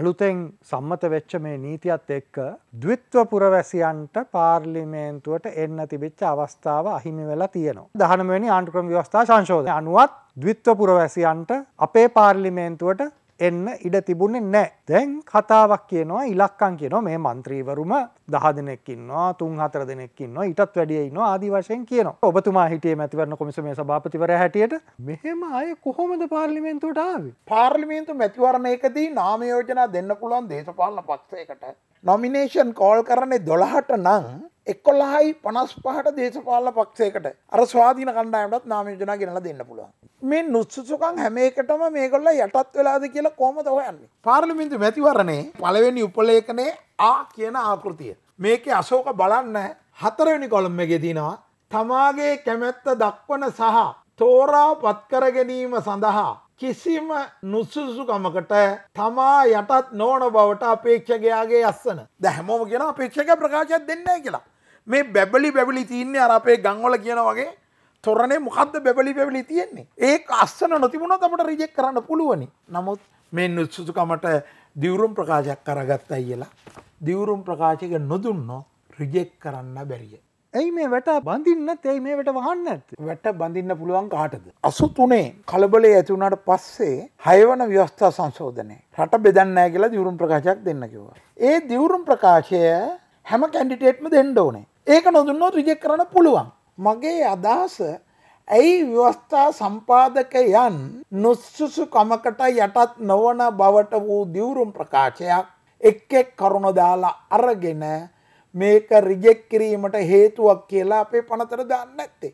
අලුතෙන් සම්මත වෙච්ච මේ නීතියත් එක්ක දවිත්ව පුරවැසියන්ට පාර්ලිමේන්තුවට එන්න තිබිච්ච අවස්ථාව අහිමි වෙලා තියෙනවා. දහනමනි ආණ්ඩුක්‍රම ව්‍යවස්ථා සංශෝධය අනුවත් දවිත්ව පුරවැසියන්ට අපේ පාර්ලිමේන්තුවට එන්න ඉඩ තිබුණේ නෑ. දැන් කතාවක් කියනවා ඉලක්කම් කියනවා මේ මන්ත්‍රීවරුම දහ දෙනෙක් ඉන්නවා තුන් හතර දෙනෙක් ඉන්නවා ඊටත් වැඩිය ඉන්නවා ආදි වශයෙන් කියනවා. ඔබතුමා හිටියේ මැතිවරණ කොමිසමේ සභාපතිවරයා හැටියට මෙහෙම අය කොහොමද පාර්ලිමේන්තුවට ආවේ? පාර්ලිමේන්තු මැතිවරණයකදී නාම යෝජනා දෙන්න පුළුවන් දේශපාලන පක්ෂයකට නොමිනේෂන් කෝල් කරන්නේ දොළහට නං එක්කොල්ලහයි පනස් පහට දේශපාල පක්ෂයකට අර ස්වාධීන කණ්ඩායමටත් නාමයෝජනා ගෙනලා දෙන්න පුළුවන්. මේ නුත්සුසුකන් හැම එකටම මේගොල්ල යටත් වෙලාද කියලා කොමද හොයන්නේ. පාර්ලිමින්තු මැතිවරණේ පළවෙනි උපලේඛනේ ආ කියන ආකෘතිය. මේකේ අශෝක බලන්න හතරවෙනි කොළම් එකේ තියෙනවා තමාගේ කැමැත්ත දක්වන සහ තෝරා පත්කර ගැනීම සඳහා කිසිම නුස්සුසුකමකට තමා යටත් නෝන බවට අපේක්ෂකයාගේ අස්සන දැහැමෝම කියෙන අපේක්ෂක ප්‍රකාශයක් දෙන්න කියලා මේ බැබලි බැබලි තියන්නේ අර අපේ ගංවල කියන වගේ තොරණේ මොකක්ද බැබලි පැවලි තියෙන්නේ ඒ අස්සන නොතිබුණ තමට රිජෙක් කරන්න පුළුවනි නමුත් මේ නුත්සුතුකමට දිවුරුම් ප්‍රකාශයක් කරගත්ත කියලා දිවුරුම් ප්‍රකාශක නොදුන්නෝ රිජෙක් කරන්න බැරිය. ඇයි මේ වැට බඳන්න ඇයි මේ වැට වහන්න ඇත වැට බඳන්න පුළුවන් කාටද. අසු තුනේ කලබලේ ඇතිවුණට පස්සේ හයවන ව්‍යවස්ථා සංශෝධනය රට බෙදන්නෑ කියලා දිවුරුම් ප්‍රකාශයක් දෙන්න කිවා. ඒ දිවුරුම් ප්‍රකාශය හැම කැන්ඩිටේට්ම දෙන්න ඕනේ ඒක නොදුන්නෝ රිජෙක් කරන්න පුළුවන් මගේ අදහස ඇයි ව්‍යවස්ථා සම්පාදකයන් නුස්සුසු කමකට යටත් නොවන බවට වූ දිවුරුම් ප්‍රකාශයක් එක් එක් කරුණ දාලා අරගෙන මේක රිජෙක් කිරීමට හේතුවක් කියලා අපේ පනතර දාන්න ඇත්තේ.